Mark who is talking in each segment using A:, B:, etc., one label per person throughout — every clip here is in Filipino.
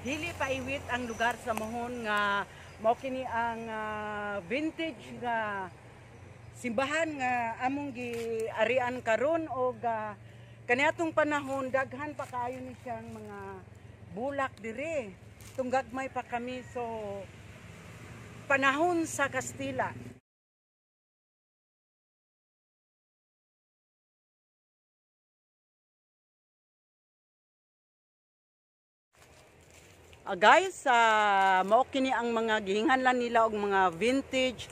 A: dili paiwit ang lugar sa mohon nga mao kini ang uh, vintage nga simbahan nga among giarian karon og uh, kaniatong panahon daghan pa kayo ni siyang mga bulak dire tunggagmay pa kami so panahon sa Kastila Uh, guys, uh, mao kini ang mga gihinganlan nila og mga vintage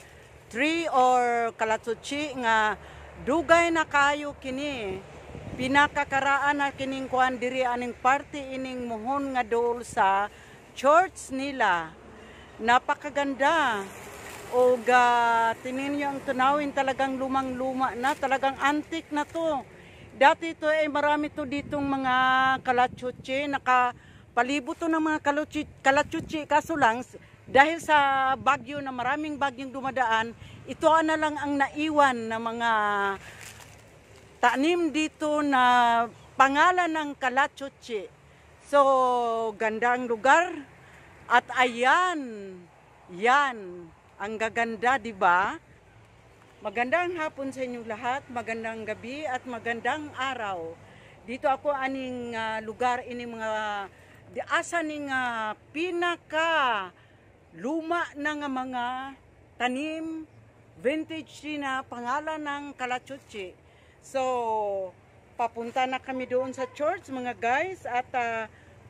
A: tree or kalatsuchi nga dugay na kayo kini. Pinakakaraan na kining kuan diri aning party ining muhon nga dool sa church nila. Napakaganda. og uh, ah, tinin niyo ang tunawin talagang lumang-luma na, talagang antique na to. Dati to ay eh, marami to ditong mga kalatsuchi naka Palibo to ng mga kalachuchi, kaso lang dahil sa bagyo na maraming bagyong dumadaan, ito ah na lang ang naiwan na mga tanim dito na pangalan ng kalachuchi. So, gandang lugar. At ayan, yan, ang gaganda, di ba? Magandang hapon sa inyong lahat, magandang gabi at magandang araw. Dito ako aning uh, lugar ini mga di asa ni nga pinaka luma na nga mga tanim vintage na pangalan ng kalachuchi. So, papunta na kami doon sa church mga guys at uh,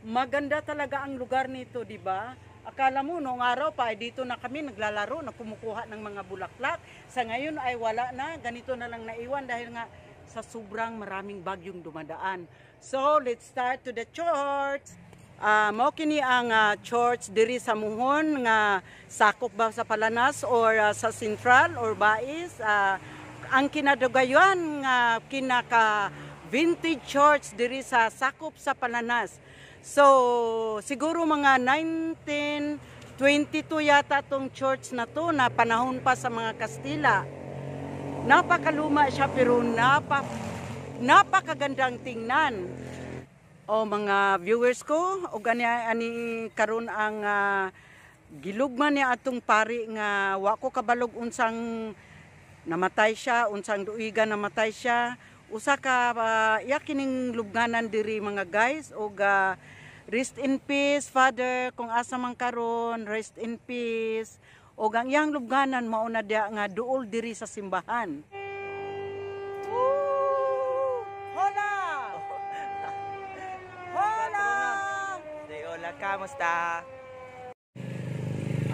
A: maganda talaga ang lugar nito, di ba? Akala mo noong araw pa dito na kami naglalaro, nagkumukuha ng mga bulaklak. Sa ngayon ay wala na, ganito na lang naiwan dahil nga sa sobrang maraming bagyong dumadaan. So, let's start to the church uh, mao kini ang uh, church diri sa Muhon nga sakop ba sa Palanas or uh, sa Central or Baes uh, ang kinadugayon nga uh, kinaka vintage church diri sa sakop sa Palanas. So siguro mga 1922 yata tong church na to na panahon pa sa mga Kastila. Napakaluma siya pero napa, napakagandang tingnan o mga viewers ko o ganya ani karon ang uh, ah, gilugman ni atong pari nga wa ko kabalog unsang namatay siya unsang duiga namatay siya usa ka uh, iya kining lubnganan diri mga guys o uh, rest in peace father kung asa man karon rest in peace o ang yang lubnganan mauna dia nga duol diri sa simbahan Kamusta?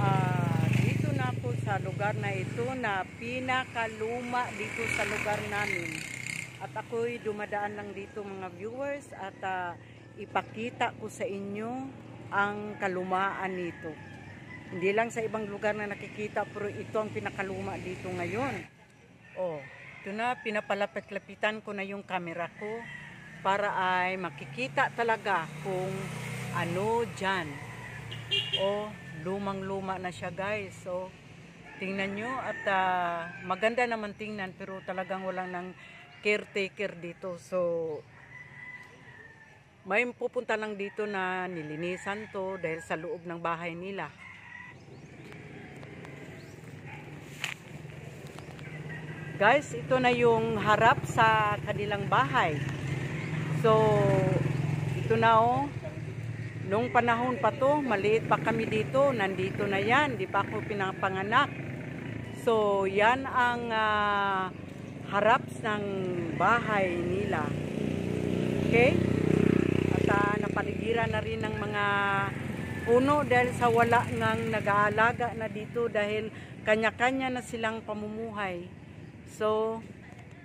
A: Uh, dito na po sa lugar na ito na pinakaluma dito sa lugar namin. At ako'y dumadaan lang dito mga viewers at uh, ipakita ko sa inyo ang kalumaan nito. Hindi lang sa ibang lugar na nakikita pero ito ang pinakaluma dito ngayon. Oh, ito na pinapalapit-lapitan ko na yung camera ko para ay makikita talaga kung ano dyan. O, lumang-luma na siya guys. So, tingnan nyo at uh, maganda naman tingnan pero talagang walang nang caretaker dito. So, may pupunta lang dito na nilinisan to dahil sa loob ng bahay nila. Guys, ito na yung harap sa kanilang bahay. So, ito na oh. Noong panahon pa to, maliit pa kami dito, nandito na yan, di pa ako pinapanganak. So, yan ang uh, haraps ng bahay nila. Okay? At uh, napaligiran na rin ng mga puno dahil sa wala ngang nag-aalaga na dito dahil kanya-kanya na silang pamumuhay. So,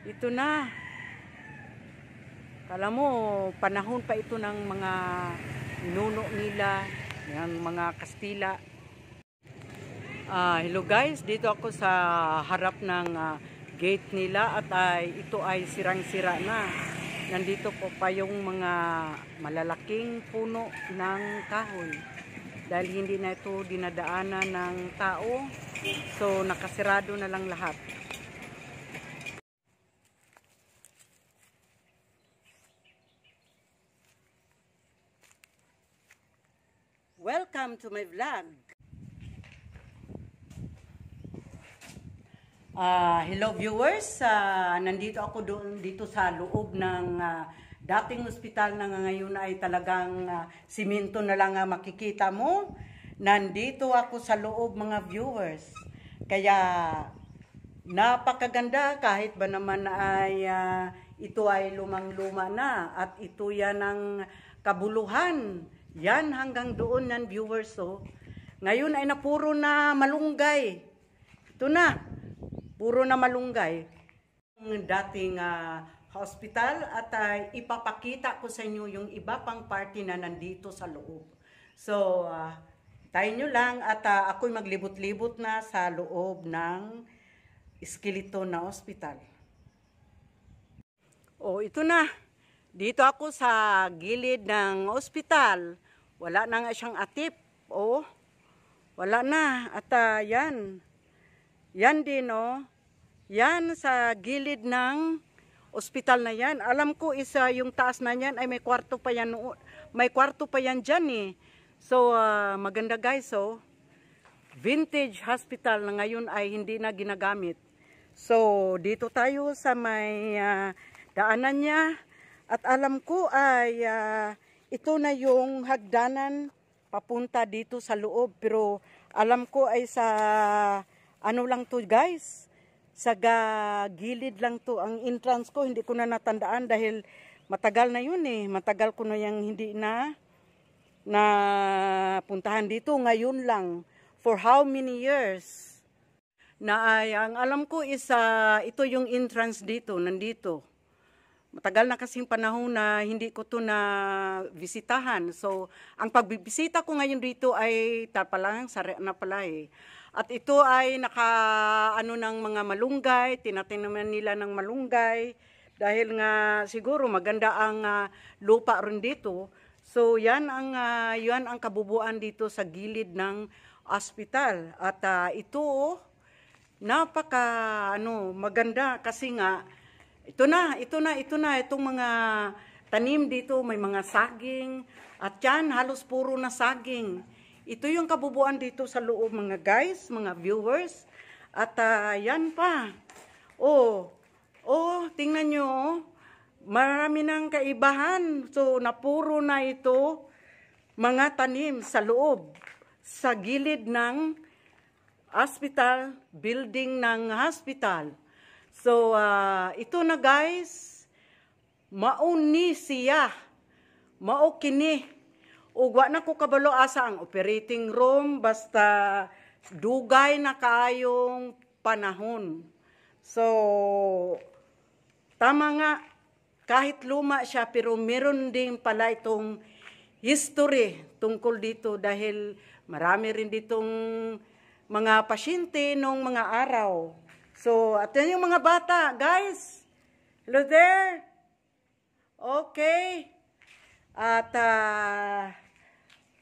A: ito na. Kala mo, panahon pa ito ng mga nuno nila ng mga Kastila. Uh, hello guys, dito ako sa harap ng uh, gate nila at ay uh, ito ay sirang-sira na. Nandito po pa yung mga malalaking puno ng kahoy dahil hindi na ito dinadaanan ng tao. So nakasirado na lang lahat. Welcome to my vlog. Uh, hello viewers, uh, nandito ako doon dito sa loob ng uh, dating ospital na ngayon ay talagang uh, na lang ang makikita mo. Nandito ako sa loob mga viewers. Kaya napakaganda kahit ba naman ay uh, ito ay lumang-luma na at ito yan ang kabuluhan yan hanggang doon ng viewers. So, oh. ngayon ay napuro na malunggay. Ito na, puro na malunggay. Ang dating uh, hospital at uh, ipapakita ko sa inyo yung iba pang party na nandito sa loob. So, uh, tayo nyo lang at uh, ako'y maglibot-libot na sa loob ng skeleton na hospital. Oh, ito na. Dito ako sa gilid ng ospital. Wala na nga siyang atip. Oh, wala na. At uh, yan. Yan din, oh. Yan sa gilid ng ospital na yan. Alam ko isa yung taas na yan ay may kwarto pa yan. May kwarto pa yan dyan eh. So uh, maganda guys, oh. Vintage hospital na ngayon ay hindi na ginagamit. So dito tayo sa may uh, daanan niya. At alam ko ay uh, ito na yung hagdanan papunta dito sa loob. Pero alam ko ay sa ano lang to guys. Sa gilid lang to. Ang entrance ko hindi ko na natandaan dahil matagal na yun eh. Matagal ko na yung hindi na na puntahan dito. Ngayon lang. For how many years? Na ay, ang alam ko isa uh, ito yung entrance dito. Nandito. Matagal na kasing panahon na hindi ko to na bisitahan. So, ang pagbibisita ko ngayon dito ay lang, sa na pala eh. At ito ay naka ano ng mga malunggay, tinatinaman nila ng malunggay dahil nga siguro maganda ang uh, lupa ron dito. So, yan ang uh, yan ang kabubuan dito sa gilid ng ospital at uh, ito oh, napaka ano maganda kasi nga ito na, ito na, ito na, itong mga tanim dito, may mga saging, at yan, halos puro na saging. Ito yung kabubuan dito sa loob mga guys, mga viewers. At uh, yan pa. Oh, oh, tingnan nyo, oh. marami ng kaibahan. So, napuro na ito mga tanim sa loob, sa gilid ng hospital, building ng hospital. So, uh, ito na guys, mauni siya, maukini. Ugwa na ko kabalo asa ang operating room, basta dugay na kayong panahon. So, tama nga, kahit luma siya, pero meron din pala itong history tungkol dito dahil marami rin ditong mga pasyente nung mga araw. So, at yan yung mga bata. Guys, hello there. Okay. At uh,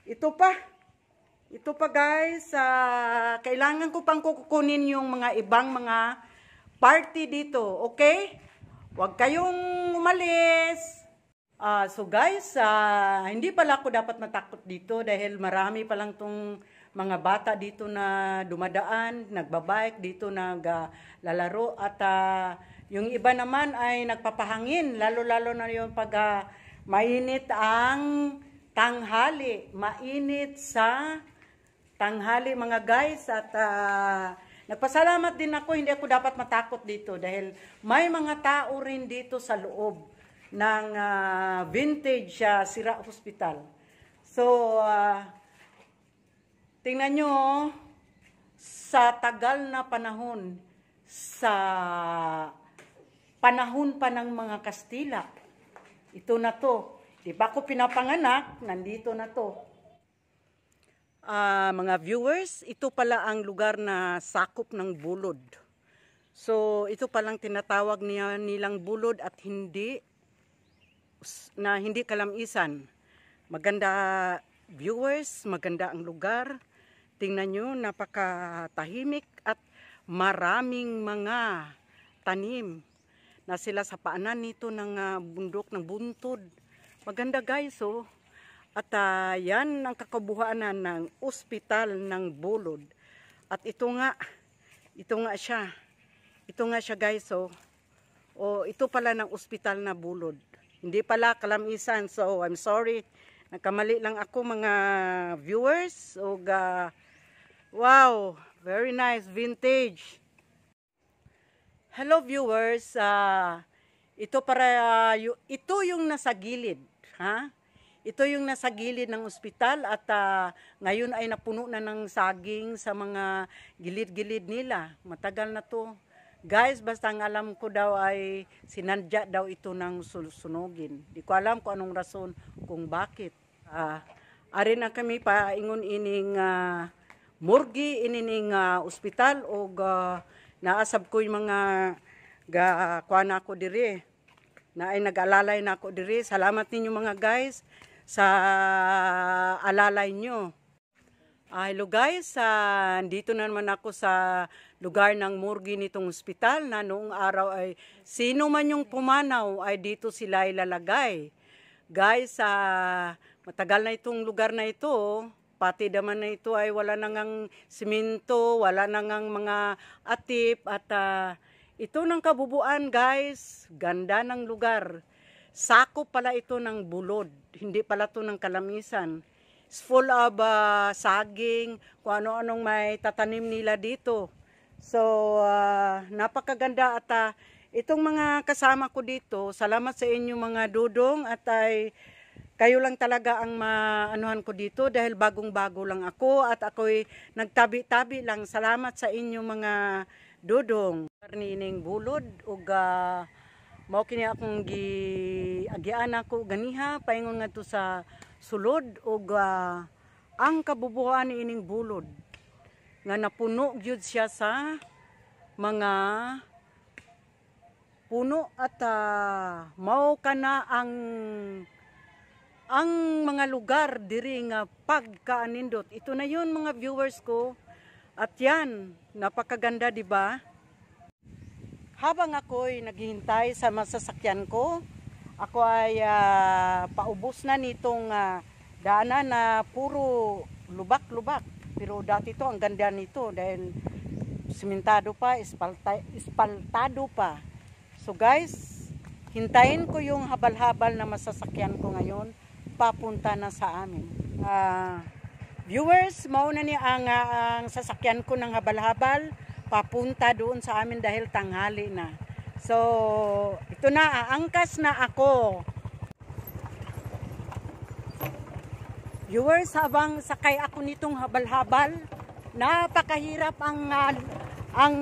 A: ito pa. Ito pa guys, uh, kailangan ko pang kukunin yung mga ibang mga party dito. Okay? Huwag kayong umalis. Uh, so guys, uh, hindi pala ako dapat matakot dito dahil marami palang tong mga bata dito na dumadaan, nagbabike, dito naglalaro uh, at uh, yung iba naman ay nagpapahangin, lalo-lalo na yung pag uh, mainit ang tanghali, mainit sa tanghali mga guys at uh, nagpasalamat din ako, hindi ako dapat matakot dito dahil may mga tao rin dito sa loob ng uh, vintage uh, Sira Hospital. So, uh, Tingnan nyo, oh. sa tagal na panahon, sa panahon pa ng mga Kastila, ito na to. Di ba ko pinapanganak, nandito na to. Uh, mga viewers, ito pala ang lugar na sakop ng bulod. So, ito palang tinatawag niya, nilang bulod at hindi na hindi kalamisan. Maganda viewers, maganda ang lugar. Tingnan nyo, napakatahimik at maraming mga tanim na sila sa paanan nito ng uh, bundok ng buntod. Maganda guys oh. At uh, yan ang kakabuhanan ng ospital ng Bulod. At ito nga, ito nga siya. Ito nga siya guys oh. Oh, ito pala ng ospital na Bulod. Hindi pala kalamisan. So I'm sorry. Nakamali lang ako mga viewers o so, uh, Wow, very nice, vintage. Hello viewers, uh, ito para uh, ito yung nasa gilid, ha? Ito yung nasa gilid ng ospital at uh, ngayon ay napuno na ng saging sa mga gilid-gilid nila. Matagal na to. Guys, basta ang alam ko daw ay sinadya daw ito ng sunugin. Di ko alam kung anong rason kung bakit. Uh, Ari na kami paingon ining uh, morgue inining uh, ospital o uh, naasab ko yung mga ga uh, ako diri na ay nag-alalay na ako diri salamat ninyo mga guys sa alalay nyo uh, hello guys uh, ah, dito na naman ako sa lugar ng morgue nitong ospital na noong araw ay sino man yung pumanaw ay dito sila ilalagay guys uh, matagal na itong lugar na ito oh. Pati daman na ito ay wala nang ang simento, wala nang ang mga atip at uh, ito ng kabubuan guys, ganda ng lugar. Sako pala ito ng bulod, hindi pala to ng kalamisan. It's full of uh, saging, kung ano-anong may tatanim nila dito. So, uh, napakaganda at uh, itong mga kasama ko dito, salamat sa inyo mga dudong at ay... Uh, kayo lang talaga ang maanuhan ko dito dahil bagong-bago lang ako at ako'y nagtabi-tabi lang. Salamat sa inyo mga dudong. Karnining bulod ug uh, mao kini akong gi agian ako ganiha paingon ngadto sa sulod ug uh, ang kabubuhan ni ining bulod nga napuno gyud siya sa mga puno at uh, mao kana ang ang mga lugar diri nga pagkaanindot. Ito na yun mga viewers ko. At yan, napakaganda di ba? Habang ako'y naghihintay sa masasakyan ko, ako ay uh, paubos na nitong uh, daanan na puro lubak-lubak. Pero dati to ang ganda nito dahil simentado pa, espalta, espaltado pa. So guys, hintayin ko yung habal-habal na masasakyan ko ngayon papunta na sa amin. Uh, viewers, mauna ni ang, uh, ang sasakyan ko ng habal-habal papunta doon sa amin dahil tanghali na. So, ito na, aangkas na ako. Viewers, habang sakay ako nitong habal-habal, napakahirap ang uh, ang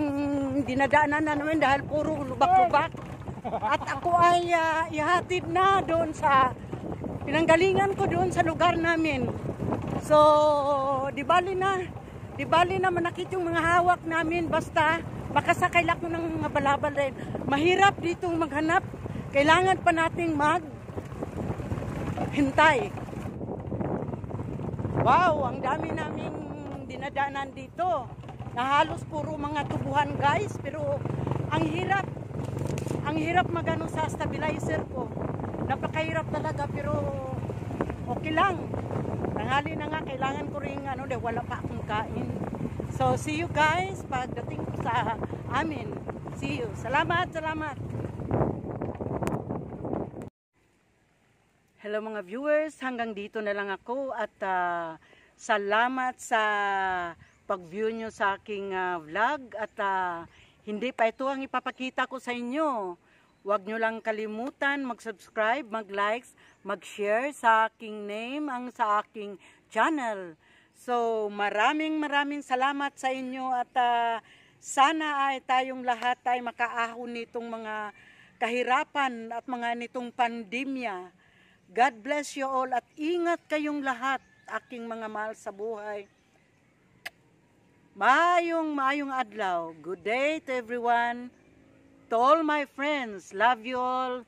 A: dinadaanan namin dahil puro lubak-lubak. At ako ay uh, ihatid na doon sa pinanggalingan ko doon sa lugar namin. So, di bali na, di bali na manakit yung mga hawak namin basta makasakay lang ko ng mga balabal rin. Mahirap dito maghanap. Kailangan pa nating mag hintay. Wow, ang dami naming dinadanan dito. Na halos puro mga tubuhan guys, pero ang hirap. Ang hirap magano sa stabilizer ko napakahirap talaga pero okay lang tanghali na nga kailangan ko rin ano de wala pa akong kain so see you guys pagdating ko sa amin see you salamat salamat hello mga viewers hanggang dito na lang ako at uh, salamat sa pag-view nyo sa aking uh, vlog at uh, hindi pa ito ang ipapakita ko sa inyo Huwag nyo lang kalimutan mag-subscribe, mag-likes, mag-share sa aking name, ang sa aking channel. So, maraming maraming salamat sa inyo at uh, sana ay tayong lahat ay makaahon nitong mga kahirapan at mga nitong pandemya. God bless you all at ingat kayong lahat, aking mga mahal sa buhay. Maayong maayong adlaw. Good day to everyone. To all my friends, love you all.